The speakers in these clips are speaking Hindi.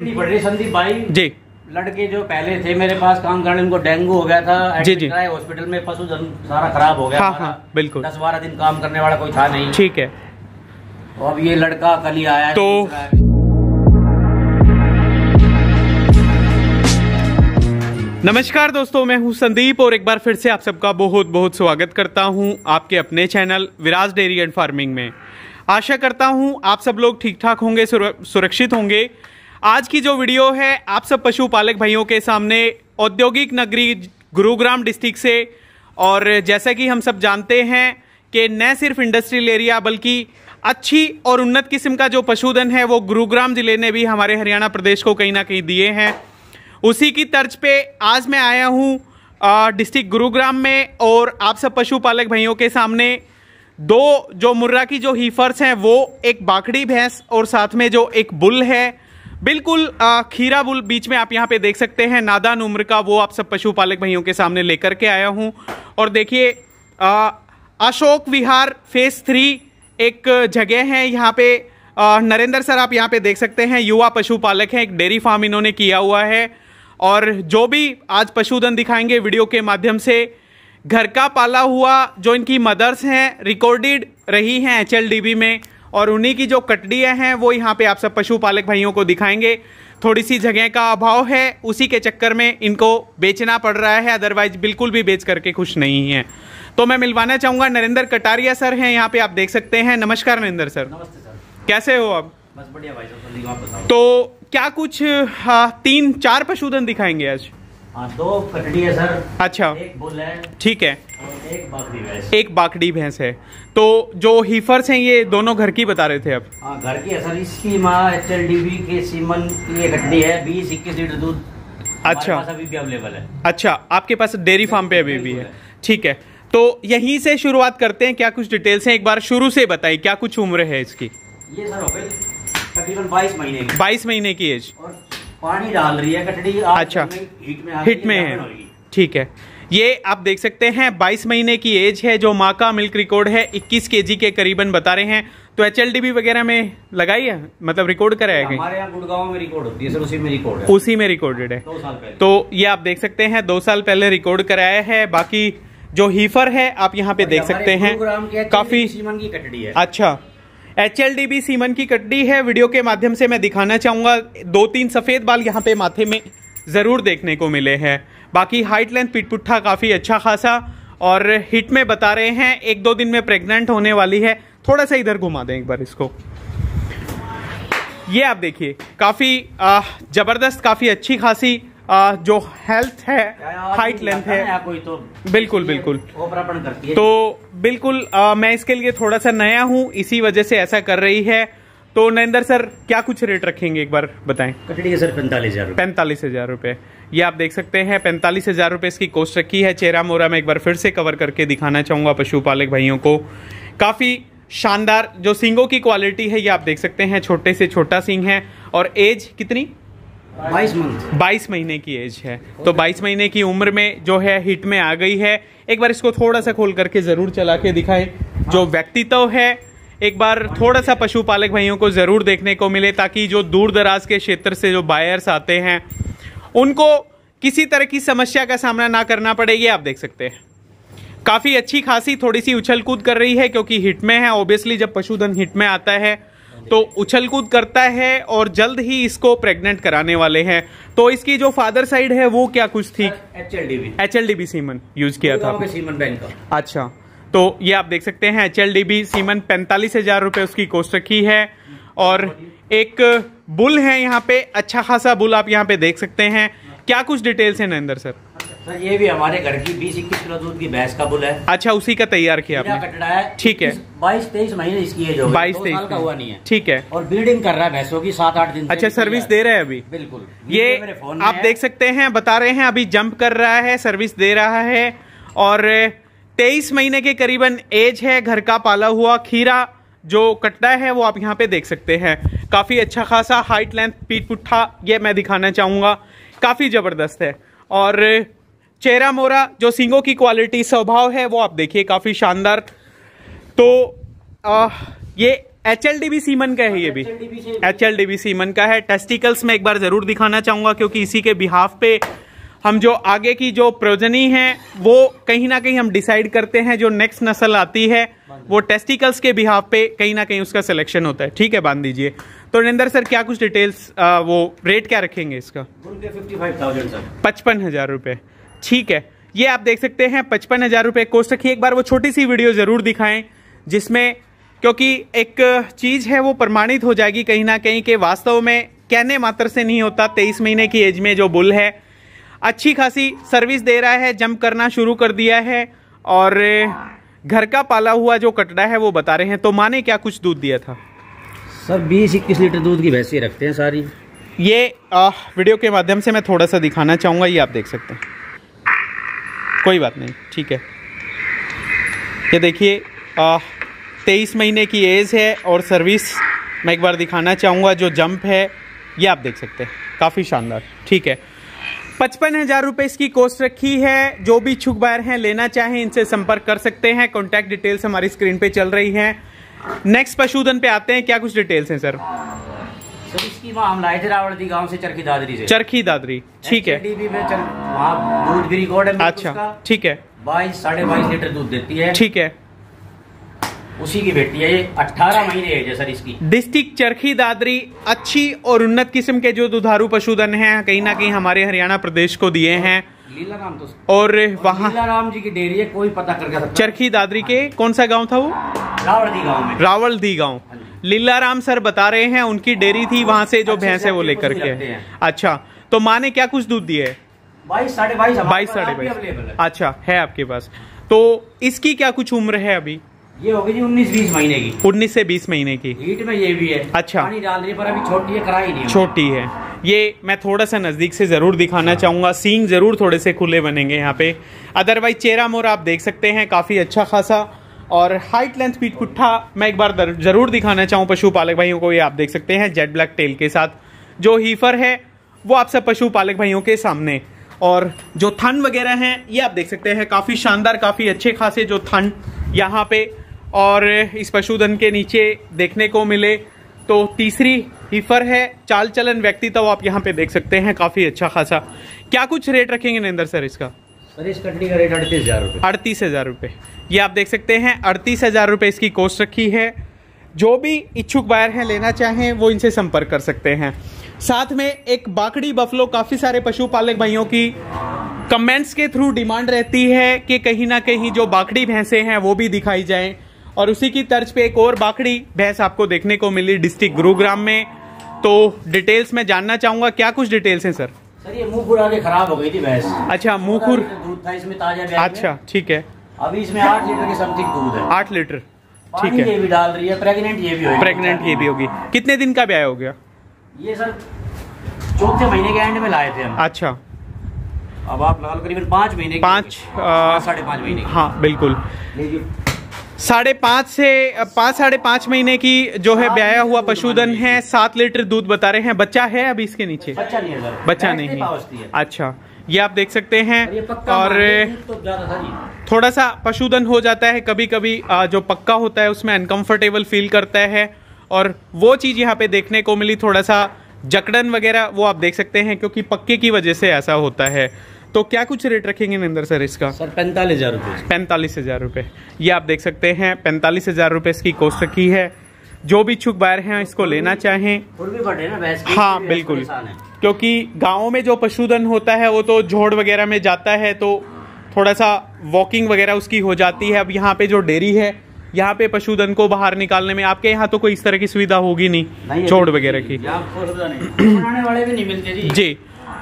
संदीप भाई जी लड़के जो पहले थे मेरे पास काम करने उनको डेंगू हो गया था जी जी हॉस्पिटल में पशु सारा खराब हो गया हाँ हाँ बिल्कुल दस बारह दिन काम करने वाला कोई था नहीं ठीक है तो अब ये लड़का कल ही आया तो नमस्कार दोस्तों मैं हूं संदीप और एक बार फिर से आप सबका बहुत बहुत स्वागत करता हूं आपके अपने channel Viraj dairy and farming में आशा करता हूं आप सब लोग ठीक ठाक होंगे सुरक्षित होंगे आज की जो वीडियो है आप सब पशुपालक भाइयों के सामने औद्योगिक नगरी गुरुग्राम डिस्ट्रिक्ट से और जैसा कि हम सब जानते हैं कि न सिर्फ इंडस्ट्रियल एरिया बल्कि अच्छी और उन्नत किस्म का जो पशुधन है वो गुरुग्राम ज़िले ने भी हमारे हरियाणा प्रदेश को कहीं ना कहीं दिए हैं उसी की तर्ज पे आज मैं आया हूँ डिस्ट्रिक्ट गुरुग्राम में और आप सब पशुपालक भाइयों के सामने दो जो मुर्रा की जो हीफर्स हैं वो एक बाकड़ी भैंस और साथ में जो एक बुल है बिल्कुल खीरा बुल बीच में आप यहाँ पे देख सकते हैं नादान उम्र का वो आप सब पशुपालक भाइयों के सामने लेकर के आया हूँ और देखिए अशोक विहार फेस थ्री एक जगह है यहाँ पे नरेंद्र सर आप यहाँ पे देख सकते हैं युवा पशुपालक हैं एक डेयरी फार्म इन्होंने किया हुआ है और जो भी आज पशुधन दिखाएंगे वीडियो के माध्यम से घर का पाला हुआ जो इनकी मदर्स हैं रिकॉर्डेड रही हैं एच में और उन्हीं की जो कटड़ियाँ हैं वो यहाँ पे आप सब पशुपालक भाइयों को दिखाएंगे थोड़ी सी जगह का अभाव है उसी के चक्कर में इनको बेचना पड़ रहा है अदरवाइज बिल्कुल भी बेच करके खुश नहीं है तो मैं मिलवाना चाहूँगा नरेंद्र कटारिया सर हैं यहाँ पे आप देख सकते हैं नमस्कार नरेंद्र सर नमस्ते सर कैसे हो आप बस बढ़िया भाई तो क्या कुछ हाँ, तीन चार पशुधन दिखाएंगे आज दो हाँ, तो है सर अच्छा ठीक है एक बाकड़ी भैंस है तो जो हीफर्स हैं ये दोनों घर की बता रहे थे आप हाँ, घर की है सर इसकी माँ एच एल डी बी के सीमन की एक हड्डी है बीस इक्कीस लीटर दूध अच्छा अभी भी अवेलेबल है अच्छा आपके पास डेयरी फार्म पे अभी भी है ठीक है तो यहीं से शुरुआत करते हैं क्या कुछ डिटेल्स हैं एक बार शुरू से बताइए क्या कुछ उम्र है इसकी ये सर हो गई तकरीबन 22 महीने की 22 महीने की एज और पानी डाल रही है कटड़ी अच्छा हीट में हीट में है ठीक है ये आप देख सकते हैं 22 महीने की एज है जो माँ का मिल्क रिकॉर्ड है 21 केजी के करीबन बता रहे हैं तो एच वगैरह में लगाई है मतलब रिकॉर्ड कराया गया हमारे यहाँ गुड़गांव में रिकॉर्ड होती है सर उसी में रिकॉर्ड है उसी में रिकॉर्डेड है दो साल पहले तो ये आप देख सकते हैं दो साल पहले रिकॉर्ड कराया है बाकी जो हीफर है आप यहाँ पे देख सकते हैं काफी की कटड़ी है अच्छा H L D B semen की कड्डी है वीडियो के माध्यम से मैं दिखाना चाहूंगा दो तीन सफ़ेद बाल यहाँ पे माथे में ज़रूर देखने को मिले हैं बाकी हाइट लेंथ पिटपुट्ठा काफ़ी अच्छा खासा और हिट में बता रहे हैं एक दो दिन में प्रेग्नेंट होने वाली है थोड़ा सा इधर घुमा दें एक बार इसको ये आप देखिए काफ़ी ज़बरदस्त काफ़ी अच्छी खासी आ, जो हेल्थ है हाइट लेंथ है तो बिल्कुल बिल्कुल करती है तो बिल्कुल आ, मैं इसके लिए थोड़ा सा नया हूँ इसी वजह से ऐसा कर रही है तो नरेंद्र सर क्या कुछ रेट रखेंगे एक बार बताएं कटड़ी के सर पैंतालीस हजार पैंतालीस हजार रूपए ये आप देख सकते हैं पैंतालीस हजार रूपए इसकी कोस्ट रखी है चेहरा मोरा में एक बार फिर से कवर करके दिखाना चाहूंगा पशुपालक भाइयों को काफ़ी शानदार जो सिंगों की क्वालिटी है ये आप देख सकते हैं छोटे से छोटा सिंग है और एज कितनी बाईस बाईस महीने की एज है तो बाईस महीने की उम्र में जो है हिट में आ गई है एक बार इसको थोड़ा सा खोल करके ज़रूर चला के दिखाए जो व्यक्तित्व तो है एक बार थोड़ा सा पशुपालक भाइयों को ज़रूर देखने को मिले ताकि जो दूर दराज के क्षेत्र से जो बायर्स आते हैं उनको किसी तरह की समस्या का सामना ना करना पड़ेगी आप देख सकते हैं काफ़ी अच्छी खासी थोड़ी सी उछल कूद कर रही है क्योंकि हिट में है ऑब्वियसली जब पशुधन हिट में आता है तो उछल कूद करता है और जल्द ही इसको प्रेग्नेंट कराने वाले हैं तो इसकी जो फादर साइड है वो क्या कुछ थी H L D B semen use किया था सीमन बैंक का अच्छा तो ये आप देख सकते हैं H L D B semen पैंतालीस हजार रुपए उसकी कोस्ट रखी है और एक बुल है यहाँ पे अच्छा खासा बुल आप यहाँ पे देख सकते हैं क्या कुछ डिटेल्स है नरेंद्र सर सर ये भी हमारे घर की बीस इक्कीस किलो दूध की भैंस का बुल है अच्छा उसी का तैयार किया आपने कटड़ा है ठीक है बाईस तेईस महीने इसकी है जो बाईस तेईस का हुआ नहीं है ठीक है और ब्रीडिंग कर रहा है भैंसों की सात आठ दिन अच्छा सर्विस दे रहे हैं अभी बिल्कुल ये मेरे फोन आप देख सकते हैं बता रहे हैं अभी जंप कर रहा है सर्विस दे रहा है और तेईस महीने के करीबन एज है घर का पाला हुआ खीरा जो कटड़ा है वो आप यहाँ पे देख सकते हैं काफ़ी अच्छा खासा हाइट लेंथ पीठ पुट्ठा ये मैं दिखाना चाहूंगा काफ़ी ज़बरदस्त है और चेहरा मोरा जो सिंगों की क्वालिटी स्वभाव है वो आप देखिए काफ़ी शानदार तो आ, ये H L D B semen का है ये भी H L D B semen का है टेस्टिकल्स में एक बार ज़रूर दिखाना चाहूंगा क्योंकि इसी के बिहाफ पे हम जो आगे की जो प्रोजनी है वो कहीं ना कहीं हम डिसाइड करते हैं जो नेक्स्ट नस्ल आती है वो टेस्टिकल्स के बिहाफ पे कहीं ना कहीं उसका सिलेक्शन होता है ठीक है बांध दीजिए तो नरेंद्र सर क्या कुछ डिटेल्स आ, वो रेट क्या रखेंगे इसका पचपन हज़ार रुपये ठीक है ये आप देख सकते हैं पचपन हजार रुपये कोस्ट रखिए एक बार वो छोटी सी वीडियो ज़रूर दिखाएं जिसमें क्योंकि एक चीज़ है वो प्रमाणित हो जाएगी कहीं ना कहीं के वास्तव में कहने मात्र से नहीं होता तेईस महीने की एज में जो बुल है अच्छी खासी सर्विस दे रहा है जंप करना शुरू कर दिया है और घर का पाला हुआ जो कटड़ा है वो बता रहे हैं तो माँ ने क्या कुछ दूध दिया था सर बीस इक्कीस लीटर दूध की भैंसी रखते हैं सारी ये आ, वीडियो के माध्यम से मैं थोड़ा सा दिखाना चाहूँगा ये आप देख सकते हैं कोई बात नहीं ठीक है ये देखिए तेईस महीने की एज है और सर्विस मैं एक बार दिखाना चाहूँगा जो जंप है ये आप देख सकते हैं काफ़ी शानदार ठीक है पचपन हजार रुपये इसकी कोस्ट रखी है जो भी छुक बायर हैं लेना चाहें इनसे संपर्क कर सकते हैं कॉन्टैक्ट डिटेल्स हमारी स्क्रीन पे चल रही हैं नेक्स्ट पशुधन पे आते हैं क्या कुछ डिटेल्स हैं सर सर इसकी माँ हम लाए थे गांव से चरखी दादरी से चरखी दादरी ठीक है दूध भी रिकॉर्ड है अच्छा ठीक है बाईस साढ़े बाईस लीटर दूध देती है ठीक है उसी की बेटी है ये अठारह महीने है सर इसकी डिस्ट्रिक्ट चरखी दादरी अच्छी और उन्नत किस्म के जो दुधारू पशुधन है कहीं ना कहीं हमारे हरियाणा प्रदेश को दिए हैं लीला राम तो और, और वहाँ लीला राम जी की डेयरी है कोई पता करके चरखी दादरी के कौन सा गांव था वो रावल दी गाँव में रावल दी गाँव लीलाराम सर बता रहे हैं उनकी डेयरी थी वहाँ से जो अच्छा, भैंस है वो अच्छा, लेकर के अच्छा तो माँ ने क्या कुछ दूध दिए है बाईस साढ़े बाईस अच्छा है आपके पास तो इसकी क्या कुछ उम्र है अभी ये होगी जी उन्नीस बीस महीने की उन्नीस से बीस महीने की हीट में ये भी है अच्छा पानी डाल रही पर अभी छोटी है कराई नहीं छोटी है ये मैं थोड़ा सा नज़दीक से ज़रूर दिखाना हाँ। चाहूंगा सींग ज़रूर थोड़े से खुले बनेंगे यहाँ पे अदरवाइज चेहरा मोर आप देख सकते हैं काफ़ी अच्छा खासा और हाइट लेंथ पीठ पुट्ठा मैं एक बार ज़रूर दिखाना चाहूँ पशुपालक भाइयों को ये आप देख सकते हैं जेड ब्लैक टेल के साथ जो हीफर है वो आप सब पशुपालक भाइयों के सामने और जो थन वगैरह हैं ये आप देख सकते हैं काफ़ी शानदार काफ़ी अच्छे खासे जो थन यहाँ पे और इस पशुधन के नीचे देखने को मिले तो तीसरी हीफर है चाल चलन व्यक्तित्व तो आप यहाँ पे देख सकते हैं काफ़ी अच्छा खासा क्या कुछ रेट रखेंगे नरेंद्र सर इसका अड़तीस हज़ार रुपये ये आप देख सकते हैं अड़तीस हज़ार रुपये इसकी कोस्ट रखी है जो भी इच्छुक बायर हैं लेना चाहें वो इनसे संपर्क कर सकते हैं साथ में एक बाकड़ी बफलो काफ़ी सारे पशुपालक भाइयों की कमेंट्स के थ्रू डिमांड रहती है कि कहीं ना कहीं जो बाकड़ी भैंसें हैं वो भी दिखाई जाएं और उसी की तर्ज पे एक और बाकड़ी भैंस आपको देखने को मिली डिस्ट्रिक्ट गुरुग्राम में तो डिटेल्स में जानना चाहूँगा क्या कुछ डिटेल्स हैं सर सर ये मुंह खुरा के खराब हो गई थी भैंस अच्छा मुंह खुर दूध था इसमें ताजा अच्छा ठीक है अभी इसमें आठ लीटर की समथिंग दूध है आठ लीटर ठीक है ये भी डाल रही है प्रेग्नेंट ये भी होगी प्रेग्नेंट ये भी होगी कितने दिन का ब्याह हो गया ये सर चौथे महीने के एंड में लाए थे हम अच्छा अब आप लगा लो करीबन पाँच महीने पाँच साढ़े पाँच महीने हाँ बिल्कुल साढ़े पाँच से पाँच साढ़े पाँच महीने की जो है ब्याया हुआ पशुधन है सात लीटर दूध बता रहे हैं बच्चा है अभी इसके नीचे बच्चा नहीं है बच्चा नहीं अच्छा ये आप देख सकते हैं और तो थोड़ा सा पशुधन हो जाता है कभी कभी जो पक्का होता है उसमें अनकंफर्टेबल फील करता है और वो चीज़ यहाँ पे देखने को मिली थोड़ा सा जकड़न वगैरह वो आप देख सकते हैं क्योंकि पक्के की वजह से ऐसा होता है तो क्या कुछ रेट रखेंगे नरेंद्र सर इसका सर पैंतालीस हज़ार रुपये पैंतालीस हज़ार रुपये ये आप देख सकते हैं पैंतालीस हज़ार रुपये इसकी कोस्ट रखी है जो भी छुक बायर हैं इसको लेना चाहें हाँ बिल्कुल क्योंकि गाँव में जो पशुधन होता है वो तो झोड़ वगैरह में जाता है तो थोड़ा सा वॉकिंग वगैरह उसकी हो जाती है अब यहाँ पे जो डेयरी है यहाँ पे पशुधन को बाहर निकालने में आपके यहाँ तो कोई इस तरह की सुविधा होगी नहीं, नहीं छोड़ वगैरह की वाले भी नहीं मिलते जी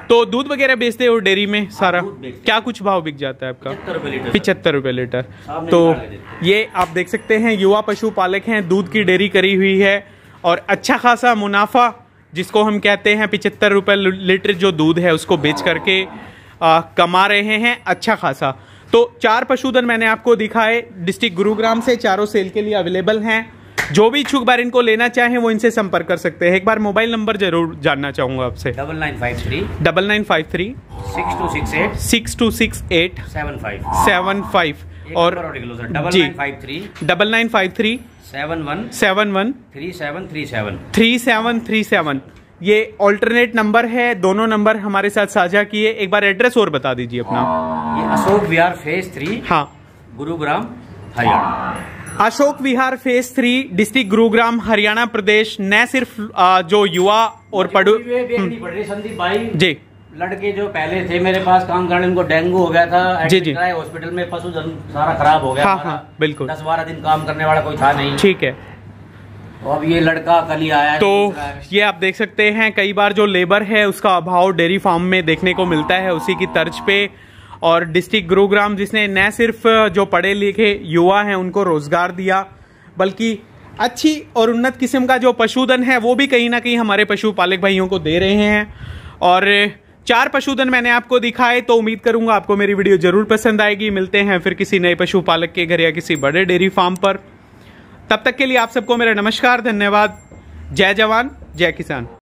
तो दूध वगैरह बेचते हो डेयरी में हाँ, सारा क्या कुछ भाव बिक जाता है आपका पिछहत्तर रुपये लीटर तो ये आप देख सकते हैं युवा पशुपालक हैं दूध की डेयरी करी हुई है और अच्छा खासा मुनाफा जिसको हम कहते हैं पिचहत्तर रुपए लीटर जो दूध है उसको बेच करके आ, कमा रहे हैं अच्छा खासा तो चार पशुधन मैंने आपको दिखाए डिस्ट्रिक्ट गुरुग्राम से चारों सेल के लिए अवेलेबल हैं जो भी इच्छुक बार इनको लेना चाहे वो इनसे संपर्क कर सकते हैं एक बार मोबाइल नंबर जरूर जानना चाहूंगा आपसे double nine five three double nine five three six two six eight six two six eight seven five seven five और double nine five three double nine five three seven one seven one three seven three seven three seven three seven ये ऑल्टरनेट नंबर है दोनों नंबर हमारे साथ साझा किए एक बार एड्रेस और बता दीजिए अपना ये अशोक विहार फेज थ्री हाँ Gurugram Haryana Ashok Vihar phase three district Gurugram Haryana प्रदेश न सिर्फ जो युवा और पढ़ हम्म। संदीप भाई जी लड़के जो पहले थे मेरे पास काम करने उनको डेंगू हो गया था जी जी हॉस्पिटल में पशु सारा खराब हो गया हाँ हाँ बिल्कुल दस बारह दिन काम करने वाला कोई था नहीं ठीक है तो अब ये लड़का कल ही आया तो ये आप देख सकते हैं कई बार जो लेबर है उसका अभाव डेयरी फार्म में देखने को मिलता है उसी की तर्ज पे और डिस्ट्रिक्ट गुरुग्राम जिसने न सिर्फ जो पढ़े लिखे युवा हैं उनको रोजगार दिया बल्कि अच्छी और उन्नत किस्म का जो पशुधन है वो भी कहीं ना कहीं हमारे पशुपालक भाइयों को दे रहे हैं और चार पशुधन मैंने आपको दिखाए तो उम्मीद करूंगा आपको मेरी वीडियो जरूर पसंद आएगी मिलते हैं फिर किसी नए पशुपालक के घर या किसी बड़े डेयरी फार्म पर तब तक के लिए आप सबको मेरा नमस्कार धन्यवाद जय जवान जय किसान